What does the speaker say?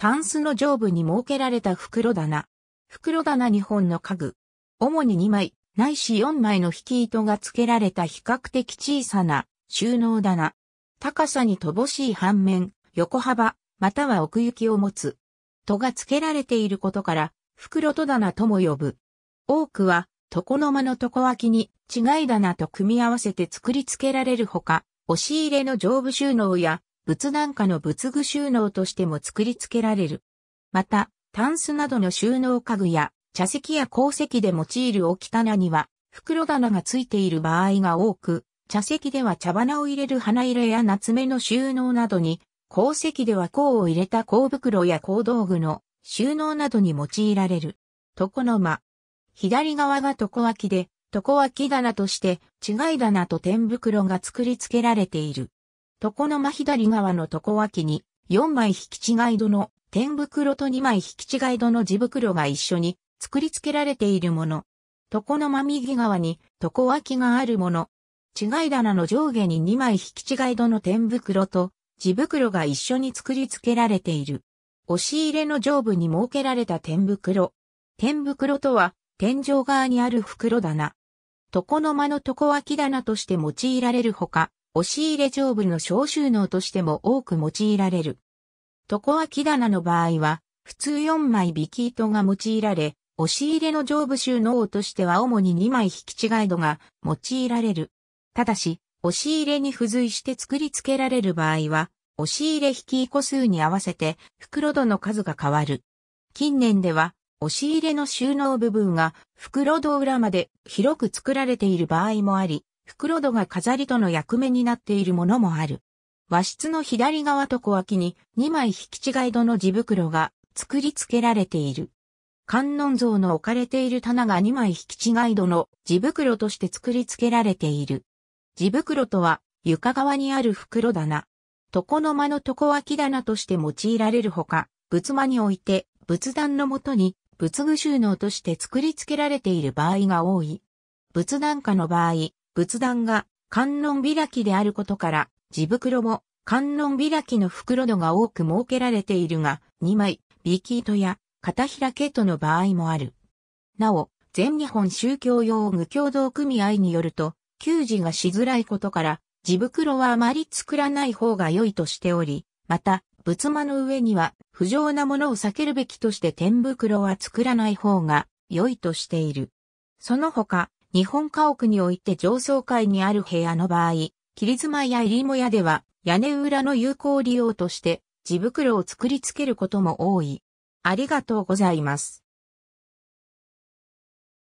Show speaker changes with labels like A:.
A: タンスの上部に設けられた袋棚。袋棚2本の家具。主に2枚、ないし4枚の引き糸が付けられた比較的小さな収納棚。高さに乏しい反面、横幅、または奥行きを持つ。戸が付けられていることから、袋戸棚とも呼ぶ。多くは、床の間の床脇に違い棚と組み合わせて作り付けられるほか、押し入れの上部収納や仏壇下の仏具収納としても作り付けられる。また、タンスなどの収納家具や、茶席や鉱石で用いる置き棚には、袋棚が付いている場合が多く、茶席では茶花を入れる花入れや夏目の収納などに、鉱石では鉱を入れた鉱袋や鉱道具の収納などに用いられる。床の間。左側が床脇で、床脇棚として、違い棚と天袋が作り付けられている。床の間左側の床脇に、4枚引き違い戸の天袋と2枚引き違い戸の地袋が一緒に作り付けられているもの。床の間右側に床脇があるもの。違い棚の上下に2枚引き違い戸の天袋と地袋が一緒に作り付けられている。押し入れの上部に設けられた天袋。天袋とは天井側にある袋棚。床の間の床脇棚として用いられるほか、押し入れ上部の小収納としても多く用いられる。床脇棚の場合は、普通4枚引き糸が用いられ、押し入れの上部収納としては主に2枚引き違い度が用いられる。ただし、押し入れに付随して作り付けられる場合は、押し入れ引き個数に合わせて袋戸の数が変わる。近年では、押し入れの収納部分が袋戸裏まで広く作られている場合もあり、袋戸が飾り戸の役目になっているものもある。和室の左側と小脇に2枚引き違い戸の地袋が作り付けられている。観音像の置かれている棚が2枚引き違い戸の地袋として作り付けられている。地袋とは床側にある袋棚。床の間の床脇棚として用いられるほか、仏間において仏壇のもとに仏具収納として作り付けられている場合が多い。仏壇家の場合、仏壇が観音開きであることから、地袋も観音開きの袋度が多く設けられているが、2枚、ビキートや片開けとの場合もある。なお、全日本宗教用具協同組合によると、給仕がしづらいことから、地袋はあまり作らない方が良いとしており、また、仏間の上には不浄なものを避けるべきとして天袋は作らない方が良いとしている。その他、日本家屋において上層階にある部屋の場合、切妻や入母屋では屋根裏の有効利用として地袋を作り付けることも多い。ありがとうございます。